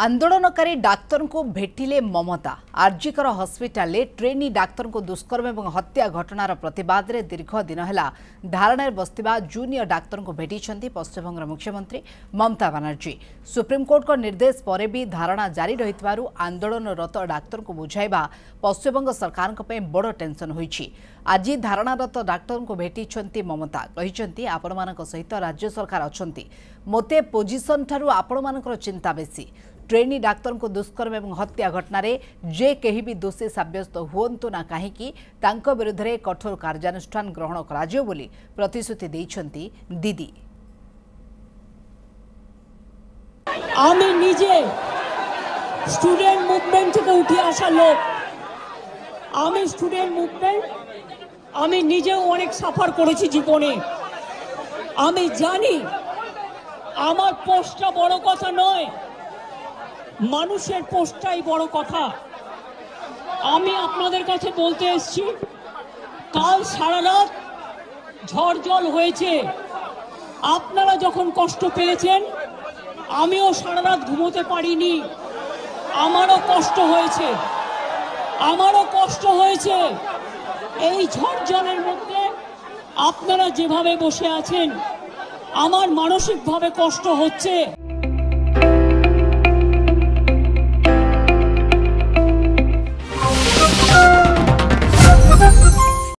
आन्दोलनकारी doctor भेटिले Mamata R G Kar hospital trainee डाक्तरको दुष्कर्म हत्या घटनार दीर्घ दिन दीर्घदिन धारणा बस्ने जुनियर डाक्तरको भेटिन्छ पश्चिमबङ मुख्यमन्त्री ममता बानर्जी सुप्रिमकोर्ट निर्देशी धारणा जारी रहनरत डाक्तरको बुझाइवा पश्चिमबङ सरकार बड टेन्सन आज धारणारत डाक्तर भेटिच ममता सहित राज्य सरकार अपर चिन्ता बेसी ટ્રેની ડાક્તરકુ દુષ્કર્મ એવં હત્યા ઘટનારે જે કેહી બી દોષી સાબ્યસ્ત હુંતુ ના કાહીકી તાંક વિરુદ્ધરે કઠોર કાર્યાનુષ્ઠાન ગ્રહણ કરાଯିବ ବୋଲି ପ୍ରତିଶ୍ରୁତି ଦେଇଛନ୍ତି ଦିଦି আমি নিজে স্টুডেন্ট মুভমেন্ট থেকে উঠে আসা লোক আমি স্টুডেন্ট মুভমেন্ট আমি নিজেও অনেক সাফার করেছি জীবনে আমি জানি আমার পোস্টটা বড় কথা নয় মানুষের পোস্টটাই বড় কথা আমি আপনাদের কাছে বলতে এসছি কাল সারা রাত ঝড় জল হয়েছে আপনারা যখন কষ্ট পেয়েছেন আমিও সারা রাত ঘুমোতে পারিনি আমারও কষ্ট হয়েছে আমারও কষ্ট হয়েছে এই ঝড় জলের মধ্যে আপনারা যেভাবে বসে আছেন আমার মানসিকভাবে কষ্ট হচ্ছে